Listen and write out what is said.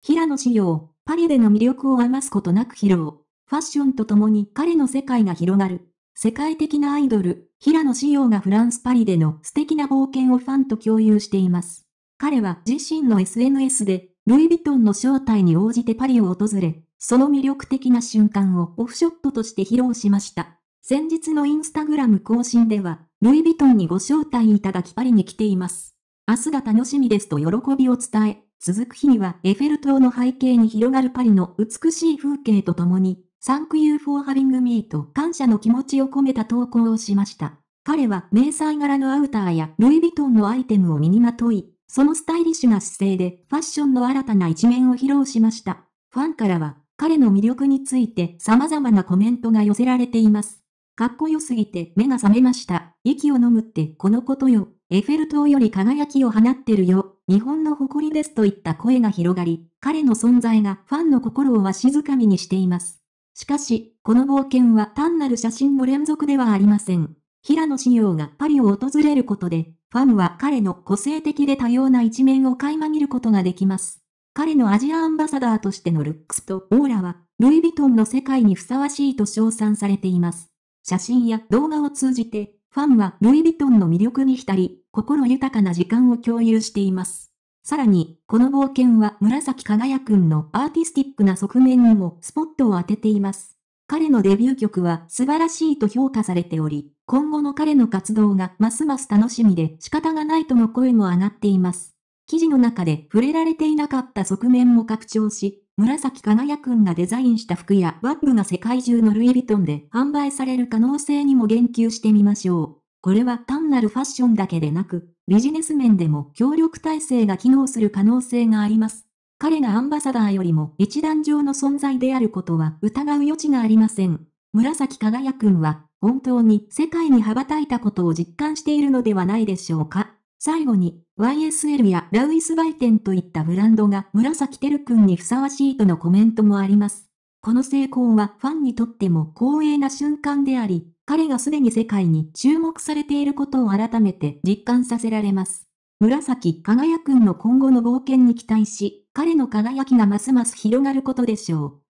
平野紫耀、パリでの魅力を余すことなく披露。ファッションとともに彼の世界が広がる。世界的なアイドル、平野紫耀がフランスパリでの素敵な冒険をファンと共有しています。彼は自身の SNS で、ルイ・ヴィトンの正体に応じてパリを訪れ、その魅力的な瞬間をオフショットとして披露しました。先日のインスタグラム更新では、ルイ・ヴィトンにご招待いただきパリに来ています。明日が楽しみですと喜びを伝え、続く日にはエッフェル塔の背景に広がるパリの美しい風景とともに、サンクユーフォーハビングミーと感謝の気持ちを込めた投稿をしました。彼は迷彩柄のアウターやルイ・ヴィトンのアイテムを身にまとい、そのスタイリッシュな姿勢でファッションの新たな一面を披露しました。ファンからは彼の魅力について様々なコメントが寄せられています。かっこよすぎて目が覚めました。息を飲むってこのことよ。エッフェル塔より輝きを放ってるよ。日本の誇りですといった声が広がり、彼の存在がファンの心をわしづかみにしています。しかし、この冒険は単なる写真の連続ではありません。平野紫耀がパリを訪れることで、ファンは彼の個性的で多様な一面を垣間見ることができます。彼のアジアアンバサダーとしてのルックスとオーラは、ルイ・ヴィトンの世界にふさわしいと称賛されています。写真や動画を通じて、ファンはルイ・ヴィトンの魅力に浸り、心豊かな時間を共有しています。さらに、この冒険は紫輝くんのアーティスティックな側面にもスポットを当てています。彼のデビュー曲は素晴らしいと評価されており、今後の彼の活動がますます楽しみで仕方がないとの声も上がっています。記事の中で触れられていなかった側面も拡張し、紫かなやくんがデザインした服やバッグが世界中のルイ・ヴィトンで販売される可能性にも言及してみましょう。これは単なるファッションだけでなく、ビジネス面でも協力体制が機能する可能性があります。彼がアンバサダーよりも一段上の存在であることは疑う余地がありません。紫輝くんは本当に世界に羽ばたいたことを実感しているのではないでしょうか。最後に、YSL やラウイスバイテンといったブランドが紫テル君にふさわしいとのコメントもあります。この成功はファンにとっても光栄な瞬間であり、彼がすでに世界に注目されていることを改めて実感させられます。紫輝くの今後の冒険に期待し、彼の輝きがますます広がることでしょう。